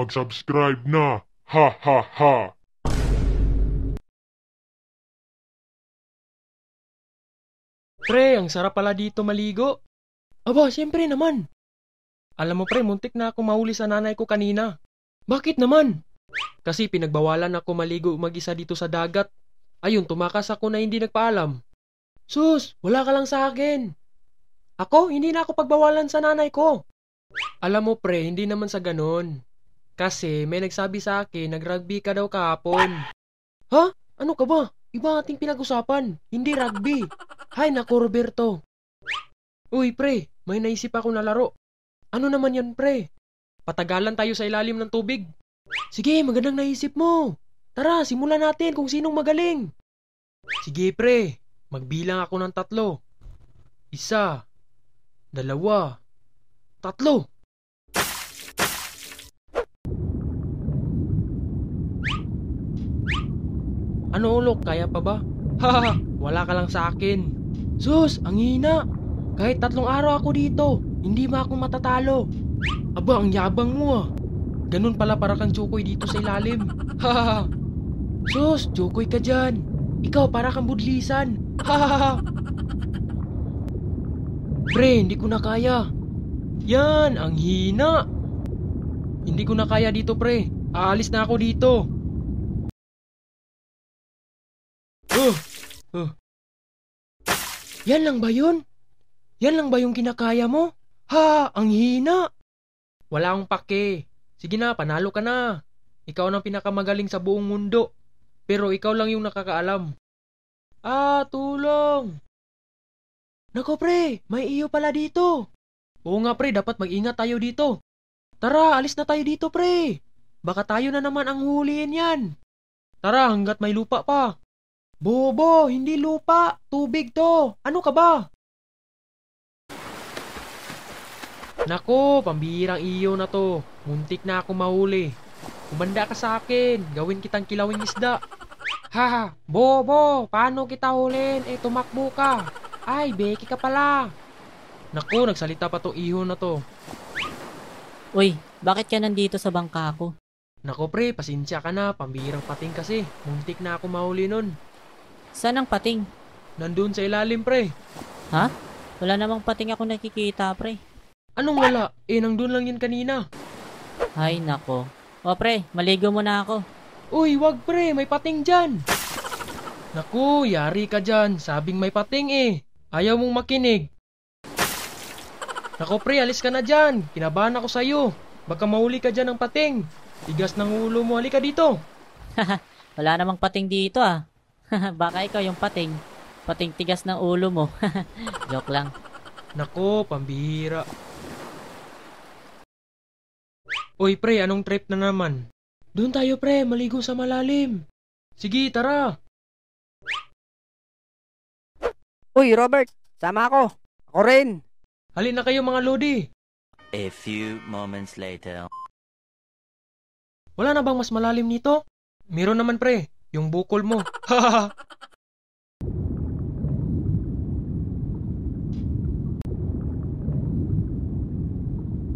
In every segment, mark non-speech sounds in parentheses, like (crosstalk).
Mag-subscribe na! Ha ha ha! Pre, ang sarap pala dito maligo. Aba, siyempre naman. Alam mo pre, muntik na ako mahuli sa nanay ko kanina. Bakit naman? Kasi pinagbawalan ako maligo mag-isa dito sa dagat. Ayun, tumakas ako na hindi nagpaalam. Sus, wala ka lang sa akin. Ako, hindi na ako pagbawalan sa nanay ko. Alam mo pre, hindi naman sa ganon. Kasi may nagsabi sa akin, nagrugby ka daw kahapon. Ha? Ano ka ba? Iba ating pinag-usapan, hindi rugby. Hay nako Roberto. Uy pre, may naisip ako na laro. Ano naman yan pre? Patagalan tayo sa ilalim ng tubig. Sige, magandang naisip mo. Tara, simulan natin kung sinong magaling. Sige pre, magbilang ako ng tatlo. Isa, dalawa, tatlo. Ano ulok, kaya pa ba? Haha, wala ka lang sa akin. Sus, ang hina. Kahit tatlong araw ako dito, hindi ba ako matatalo? Aba, ang yabang mo ah. Ganun pala para kang tsukoy dito sa ilalim. Hahaha. Sus, tsukoy ka dyan. Ikaw para kang budlisan. Hahaha. Pre, hindi ko na kaya. Yan, ang hina. Hindi ko na kaya dito, pre. Aalis na ako dito. Huh. Yan lang ba yun? Yan lang ba yung kinakaya mo? Ha, ang hina! Wala akong pake. Sige na, panalo ka na. Ikaw ang pinakamagaling sa buong mundo. Pero ikaw lang yung nakakaalam. Ah, tulong! Nako pre, may iyo pala dito. Oo nga pre, dapat mag-ingat tayo dito. Tara, alis na tayo dito pre. Baka tayo na naman ang huliin yan. Tara, hanggat may lupa pa. Bobo, hindi lupa. Tubig to. Ano ka ba? Nako, pambirang iyo na to. Muntik na ako mahuli. Kumanda ka sa akin. Gawin kitang kilawing isda. Ha, Bobo, paano kita hulin? Eh, tumakbo ka. Ay, beki ka pala. Naku, nagsalita pa tong iho na to. Uy, bakit ka nandito sa bangka ko? Nako pre, pasensya ka na. Pambirang pating kasi. Muntik na ako mahuli nun. Saan ang pating? Nandun sa ilalim, pre. Ha? Wala namang pating ako nakikita, pre. Anong wala? Eh, nandun lang yan kanina. Ay, nako. O, pre, maligo mo na ako. Uy, wag pre, may pating dyan. Naku, yari ka dyan. Sabing may pating eh. Ayaw mong makinig. Nako pre, alis ka na dyan. Kinabahan ako sa'yo. Baka mauli ka dyan ng pating. Tigas ng ulo mo, halika dito. (laughs) Wala namang pating dito ah. (laughs) Baka ikaw yung pating. Pating tigas ng ulo mo. (laughs) Joke lang. Nako, pambihira. Oy pre, anong trip na naman? Doon tayo pre, maligo sa malalim. Sige, tara. Uy, Robert, sama ako. Ako rin. Halin na kayo mga lodi. A few moments later. Wala na bang mas malalim nito? Meron naman pre. Yung bukol mo.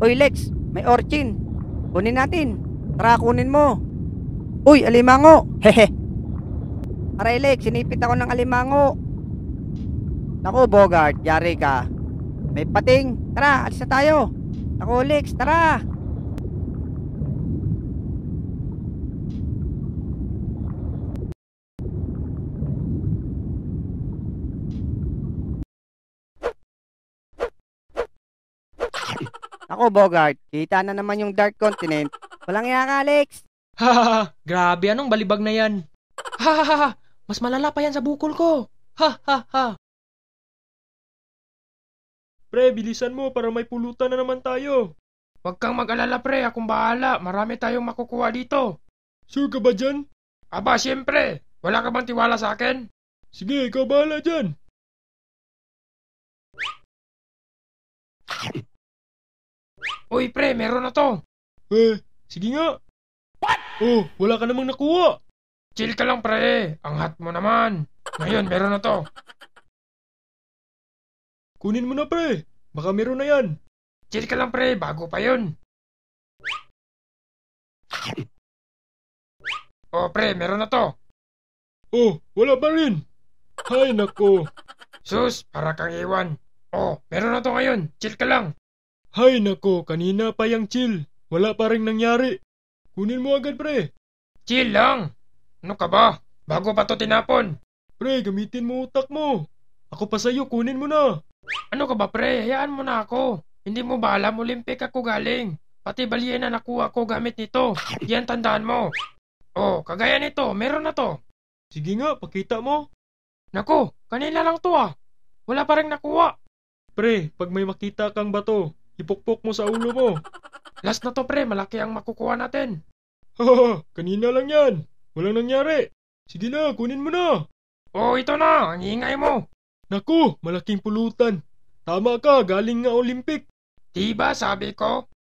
Oy Lex, may orchin. Kunin natin. Tara, kunin mo. Uy, alimango. Hehe. Aray Lex, sinipit ako ng alimango. Nako Bogart, yari ka. May pating. Tara, alis na tayo. Nako Lex, tara. Ako, Bogart, kita na naman yung Dark Continent. Walang iya ka, Alex. Hahaha, grabe anong balibag na yan. Hahaha, mas malala pa yan sa bukol ko. Hahaha. Pre, bilisan mo para may pulutan na naman tayo. Huwag kang mag-alala pre, akong bahala. Marami tayong makukuha dito. Sure ka ba dyan? Aba, siyempre. Wala ka bang tiwala sa akin? Sige, ikaw bahala dyan. Uy, pre, meron na to. Eh, sige nga. What? Oh, wala ka namang nakuha. Chill ka lang, pre. Ang hot mo naman. Ngayon, meron na to. Kunin mo na, pre. Baka meron na yan. Chill ka lang, pre. Bago pa yun. Oh, pre, meron na to. Oh, wala pa rin. Hay, nako. Sus, para kang iwan. Oh, meron na to ngayon. Chill ka lang. Hay nako, kanina pa yung chill. Wala pa rin nangyari. Kunin mo agad pre. Chill lang. Ano ka ba? Bago pa to tinapon. Pre, gamitin mo utak mo. Ako pa sa'yo, kunin mo na. Ano ka ba pre? Hayaan mo na ako. Hindi mo ba alam, Olympic ako galing. Pati balye na nakuha ko gamit nito. Yan tandaan mo. Oh, kagaya nito, meron na to. Sige nga, pakita mo. Naku, kanina lang to ah. Wala pa rin nakuha. Pre, pag may makita kang bato, Ipokpok mo sa ulo mo. Last na to pre, malaki ang makukuha natin. Haha, (laughs) kanina lang yan. Walang nangyari. Sige na, kunin mo na. Oh, ito na, ang ingay mo. Naku, malaking pulutan. Tama ka, galing nga Olympic. Diba sabi ko,